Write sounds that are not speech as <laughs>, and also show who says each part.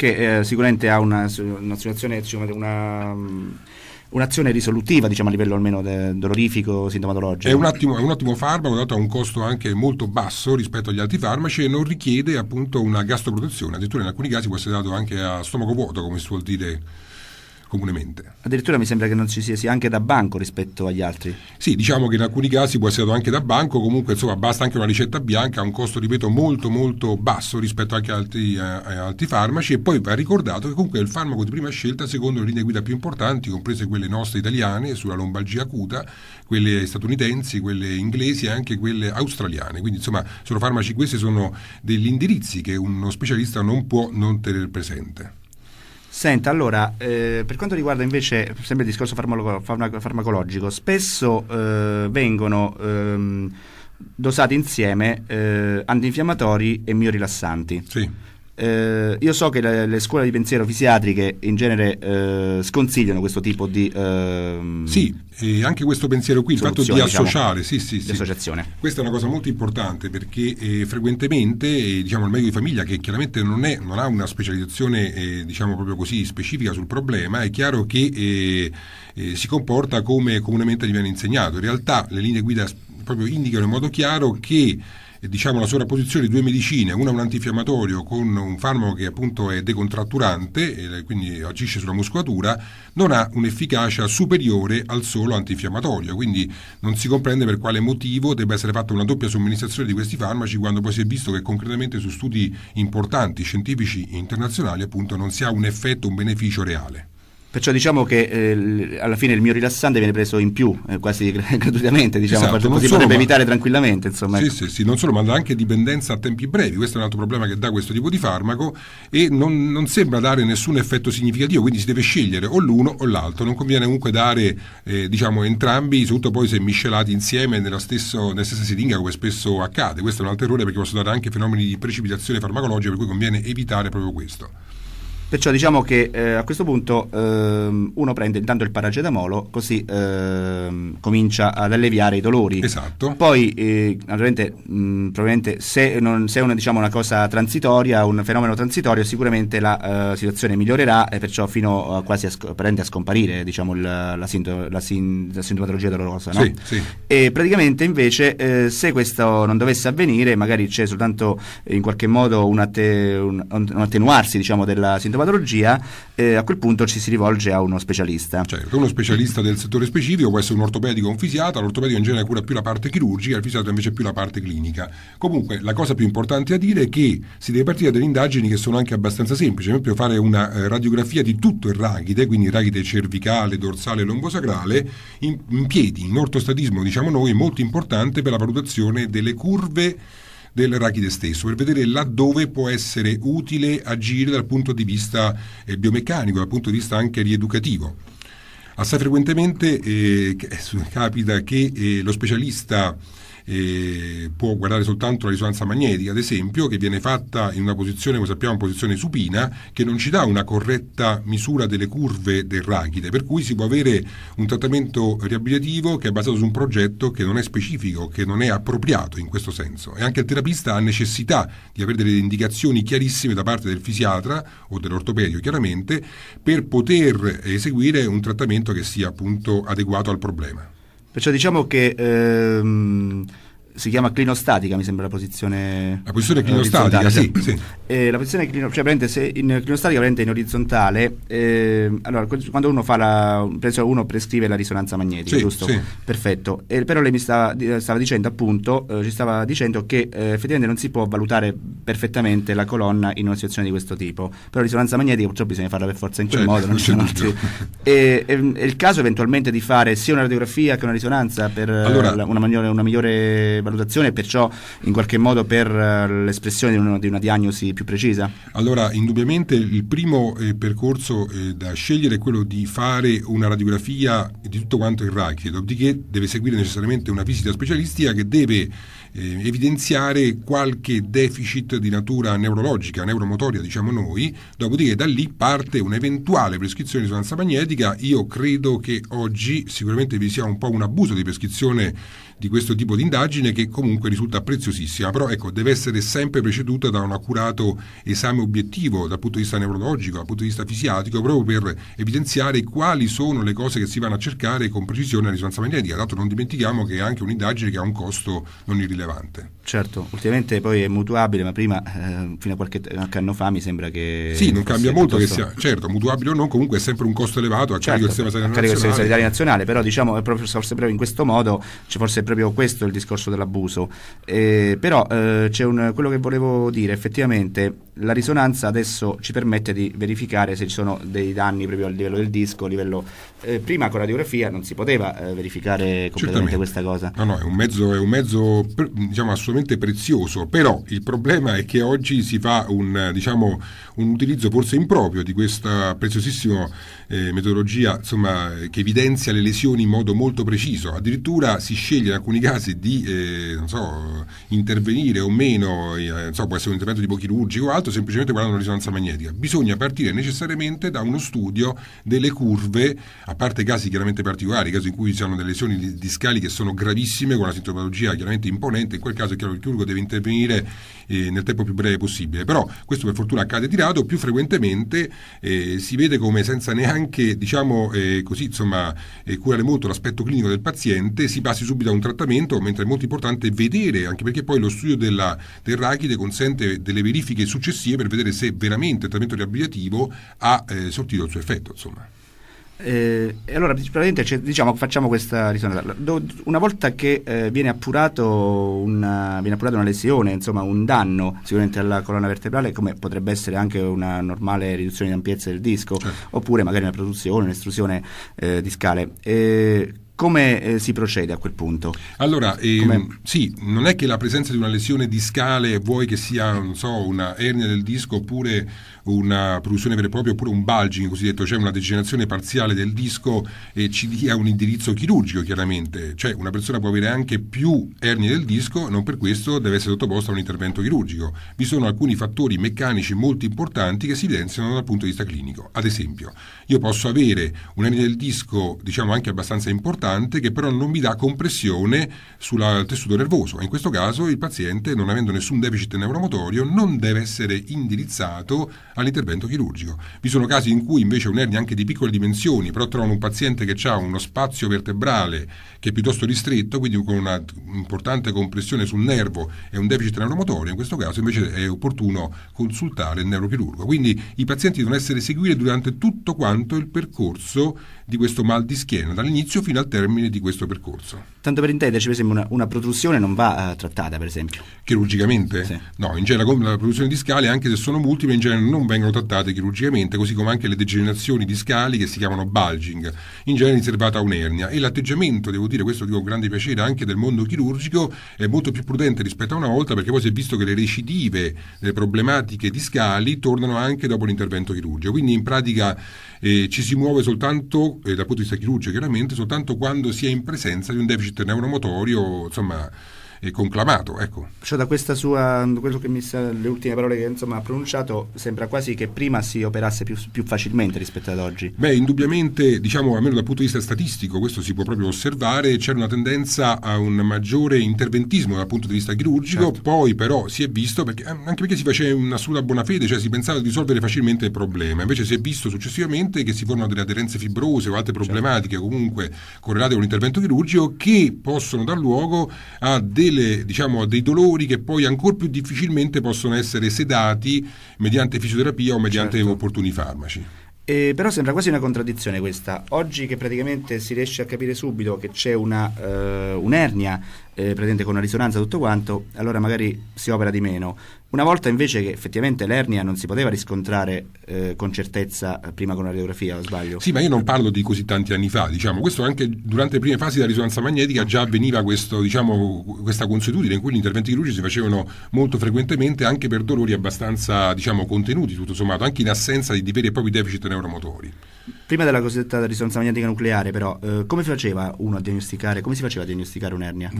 Speaker 1: che eh, sicuramente ha una, una situazione, mm, una, un'azione risolutiva diciamo, a livello almeno de, dolorifico, sintomatologico. È un,
Speaker 2: attimo, è un ottimo farmaco, dato a un costo anche molto basso rispetto agli altri farmaci e non richiede appunto una gastroprotezione, addirittura in alcuni casi può essere dato anche a stomaco vuoto, come si vuol dire comunemente. Addirittura mi sembra che non ci sia, sia anche da banco rispetto agli altri. Sì, diciamo che in alcuni casi può essere anche da banco, comunque insomma basta anche una ricetta bianca ha un costo, ripeto, molto molto basso rispetto anche ad altri, eh, eh, altri, farmaci e poi va ricordato che comunque è il farmaco di prima scelta secondo le linee guida più importanti, comprese quelle nostre italiane sulla lombalgia acuta, quelle statunitensi, quelle inglesi e anche quelle australiane. Quindi insomma sono farmaci, questi sono degli indirizzi che uno specialista non può non tenere presente.
Speaker 1: Senta, allora, eh, per quanto riguarda invece sempre il discorso farmacolo- farmacologico, spesso eh, vengono ehm, dosati insieme eh, antinfiammatori e miorilassanti. Sì eh, io so che le, le, scuole di pensiero fisiatriche in genere eh, sconsigliano questo tipo di...
Speaker 2: Ehm, sì, e anche questo pensiero qui, il fatto di diciamo, associare, diciamo, sì, sì, sì. Associazione. Questa è una cosa molto importante perché eh, frequentemente eh, diciamo, il medico di famiglia che chiaramente non, è, non ha una specializzazione eh, diciamo proprio così specifica sul problema, è chiaro che eh, si comporta come comunemente gli viene insegnato. In realtà le linee guida proprio indicano in modo chiaro che diciamo, la sovrapposizione di due medicine, una un antinfiammatorio con un farmaco che appunto è decontratturante e quindi agisce sulla muscolatura, non ha un'efficacia superiore al solo antinfiammatorio, quindi non si comprende per quale motivo debba essere fatta una doppia somministrazione di questi farmaci quando poi si è visto che concretamente su studi importanti scientifici internazionali appunto non si ha un effetto, un beneficio reale. Perciò
Speaker 1: diciamo che eh, alla fine il mio rilassante viene preso in più, eh, quasi <laughs> gratuitamente, diciamo, esatto, si solo, potrebbe ma... evitare tranquillamente. Insomma, sì, ecco.
Speaker 2: sì, sì, non solo, ma dà anche dipendenza a tempi brevi, questo è un altro problema che dà questo tipo di farmaco e non, non sembra dare nessun effetto significativo, quindi si deve scegliere o l'uno o l'altro, non conviene comunque dare eh, diciamo, entrambi, soprattutto poi se miscelati insieme nella, stesso, nella stessa siringa come spesso accade, questo è un altro errore perché possono dare anche fenomeni di precipitazione farmacologica, per cui conviene evitare proprio questo.
Speaker 1: Perciò diciamo che eh, a questo punto ehm, uno prende intanto il paracetamolo, così ehm, comincia ad alleviare i dolori. Esatto. Poi, eh, naturalmente, mh, mm, probabilmente se, non, se è una, diciamo, una, cosa transitoria, un fenomeno transitorio, sicuramente la eh, situazione migliorerà e perciò fino a quasi a, a scomparire diciamo, il, la, sinto, la, sin, la, sintomatologia dolorosa. No? Sì, sì. E praticamente invece eh, se questo non dovesse avvenire, magari c'è soltanto in qualche modo un, atte, un, un attenuarsi diciamo, della sintomatologia, patologia, eh, a quel punto ci si rivolge a uno specialista. Certo, uno specialista
Speaker 2: del settore specifico può essere un ortopedico o un fisiatra, l'ortopedico in genere cura più la parte chirurgica, il fisiatra invece più la parte clinica. Comunque la cosa più importante a dire è che si deve partire da delle indagini che sono anche abbastanza semplici, per esempio fare una eh, radiografia di tutto il raghide, quindi il rachide cervicale, dorsale, lombosacrale, in, in piedi, in ortostatismo diciamo noi, molto importante per la valutazione delle curve del dell'arachide stesso, per vedere laddove può essere utile agire dal punto di vista eh, biomeccanico, dal punto di vista anche rieducativo. Assai frequentemente eh, eh capita che eh, lo specialista eh, può guardare soltanto la risonanza magnetica, ad esempio, che viene fatta in una posizione, come sappiamo, in posizione supina, che non ci dà una corretta misura delle curve del rachide, per cui si può avere un trattamento riabilitativo che è basato su un progetto che non è specifico, che non è appropriato in questo senso. E anche il terapista ha necessità di avere delle indicazioni chiarissime da parte del fisiatra o dell'ortopedio, chiaramente, per poter eseguire un trattamento che sia appunto adeguato al problema. Perciò diciamo che ehm, si chiama
Speaker 1: clinostatica, mi sembra la posizione. La posizione eh, clinostatica, sì. sì. Eh, la posizione clino, cioè, se in clinostatica è in orizzontale, eh, allora quando uno fa la. uno prescrive la risonanza magnetica, sì, giusto? Sì. Perfetto. Eh, però lei mi stava, stava dicendo appunto, eh, ci stava dicendo che eh, effettivamente non si può valutare perfettamente la colonna in una situazione di questo tipo. Però la risonanza magnetica purtroppo bisogna farla per forza in quel certo, modo, non ci sono altri. È il caso eventualmente di fare sia una radiografia che una risonanza per allora, una, una migliore, una migliore valutazione, e perciò
Speaker 2: in qualche modo per eh, l'espressione di una, di una diagnosi più precisa? Allora, indubbiamente il primo eh, percorso eh, da scegliere è quello di fare una radiografia di tutto quanto il rachido, dopodiché deve seguire necessariamente una visita specialistica che deve eh, evidenziare qualche deficit di natura neurologica, neuromotoria, diciamo noi, dopodiché da lì parte un'eventuale prescrizione di risonanza magnetica. Io credo che oggi sicuramente vi sia un po' un abuso di prescrizione di questo tipo di indagine abitudine che comunque risulta preziosissima, però ecco, deve essere sempre preceduta da un accurato esame obiettivo dal punto di vista neurologico, dal punto di vista fisiatico, proprio per evidenziare quali sono le cose che si vanno a cercare con precisione a risonanza magnetica, D'altro non dimentichiamo che è anche un'indagine che ha un costo non irrilevante. Certo, ultimamente poi è mutuabile, ma prima, eh, fino a qualche anno fa, mi sembra che...
Speaker 1: Sì, non cambia molto piuttosto... che sia,
Speaker 2: certo, mutuabile o non, comunque è sempre un costo elevato a certo, carico del Sistema Sanitario Nazionale.
Speaker 1: Nazionale, però diciamo, forse proprio in questo modo, c'è forse proprio questo il discorso della dell'abuso. Eh, però eh, c'è un, quello che volevo dire, effettivamente la risonanza adesso ci permette di verificare se ci sono dei danni proprio a livello del disco, livello, eh, prima con la radiografia
Speaker 2: non si poteva eh, verificare completamente Certamente. questa cosa. No, no, è un mezzo, è un mezzo diciamo, assolutamente prezioso, però il problema è che oggi si fa un, diciamo, un utilizzo forse improprio di questa preziosissima eh, metodologia insomma, eh, che evidenzia le lesioni in modo molto preciso, addirittura si sceglie in alcuni casi di potrebbe so, intervenire o meno, eh, so, può essere un intervento tipo chirurgico o altro, semplicemente guardando la risonanza magnetica. Bisogna partire necessariamente da uno studio delle curve, a parte casi chiaramente particolari, casi in cui ci sono delle lesioni discali che sono gravissime, con una sintomatologia chiaramente imponente, in quel caso è chiaro che il chirurgo deve intervenire eh, nel tempo più breve possibile. Però questo per fortuna accade di rado, più frequentemente eh, si vede come senza neanche, diciamo eh, così, insomma, eh, curare molto l'aspetto clinico del paziente, si passi subito a un trattamento, mentre è molto importante importante vedere, anche perché poi lo studio della, del rachide consente delle verifiche successive per vedere se veramente il trattamento riabilitativo ha eh, sortito il suo effetto. Insomma.
Speaker 1: Eh, allora, praticamente diciamo, facciamo questa risonanza. Una volta che eh, viene, una, viene, appurata una lesione, insomma un danno sicuramente alla colonna vertebrale, come potrebbe essere anche una normale riduzione di ampiezza del disco, certo. oppure magari una produzione, un'estrusione eh, discale. Eh, come eh, si procede a quel punto?
Speaker 2: Allora, ehm, sì, non è che la presenza di una lesione discale vuoi che sia, non so, una ernia del disco oppure una produzione vera e propria oppure un bulging cosiddetto, cioè una degenerazione parziale del disco e ci dia un indirizzo chirurgico chiaramente, cioè una persona può avere anche più ernie del disco, non per questo deve essere sottoposta a un intervento chirurgico. Vi sono alcuni fattori meccanici molto importanti che si evidenziano dal punto di vista clinico. Ad esempio, io posso avere un'ernia del disco, diciamo anche abbastanza importante stimolante che però non mi dà compressione sul tessuto nervoso. In questo caso il paziente, non avendo nessun deficit neuromotorio, non deve essere indirizzato all'intervento chirurgico. Vi sono casi in cui invece un'ernia anche di piccole dimensioni, però trovano un paziente che ha uno spazio vertebrale che è piuttosto ristretto, quindi con una importante compressione sul nervo e un deficit neuromotorio, in questo caso invece è opportuno consultare il neurochirurgo. Quindi i pazienti devono essere seguiti durante tutto quanto il percorso di questo mal di schiena dall'inizio fino al termine di questo percorso. Tanto per intenderci, per esempio, una, una protrusione non va uh, trattata, per esempio? Chirurgicamente? Sì. No, in genere la, la protrusione di anche se sono multiple, in genere non vengono trattate chirurgicamente, così come anche le degenerazioni discali che si chiamano bulging, in genere riservata a un'ernia. E l'atteggiamento, devo dire, questo dico con grande piacere, anche del mondo chirurgico è molto più prudente rispetto a una volta, perché poi si è visto che le recidive le problematiche discali, tornano anche dopo l'intervento chirurgico. Quindi in pratica eh, ci si muove soltanto eh, dal punto di vista chirurgico chiaramente soltanto quando si è in presenza di un deficit neuromotorio insomma e conclamato. Ecco.
Speaker 1: Cioè da questa sua, quello che mi sa, le ultime parole che insomma, ha pronunciato, sembra quasi che prima si operasse più, più, facilmente rispetto ad oggi.
Speaker 2: Beh, indubbiamente, diciamo, almeno dal punto di vista statistico, questo si può proprio osservare, c'era una tendenza a un maggiore interventismo dal punto di vista chirurgico, certo. poi però si è visto, perché, eh, anche perché si faceva una sola buona fede, cioè si pensava di risolvere facilmente il problema, invece si è visto successivamente che si formano delle aderenze fibrose o altre certo. problematiche certo. comunque correlate con l'intervento chirurgico che possono dar luogo a dei delle, diciamo, dei dolori che poi ancora più difficilmente possono essere sedati mediante fisioterapia o mediante certo. opportuni farmaci. Eh, però sembra quasi una contraddizione questa.
Speaker 1: Oggi che praticamente si riesce a capire subito che c'è una, eh, un'ernia eh, presente con una risonanza tutto quanto, allora magari si opera di meno. Una volta invece che effettivamente l'ernia non si poteva riscontrare
Speaker 2: eh, con certezza eh, prima con una radiografia, o sbaglio? Sì, ma io non parlo di così tanti anni fa, diciamo, questo anche durante le prime fasi della risonanza magnetica già avveniva questo, diciamo, questa consuetudine in cui gli interventi chirurgici si facevano molto frequentemente anche per dolori abbastanza diciamo, contenuti, tutto sommato, anche in assenza di, di veri e propri deficit neuromotori.
Speaker 1: Prima della cosiddetta risonanza magnetica nucleare, però, eh, come, come si faceva a diagnosticare un'ernia?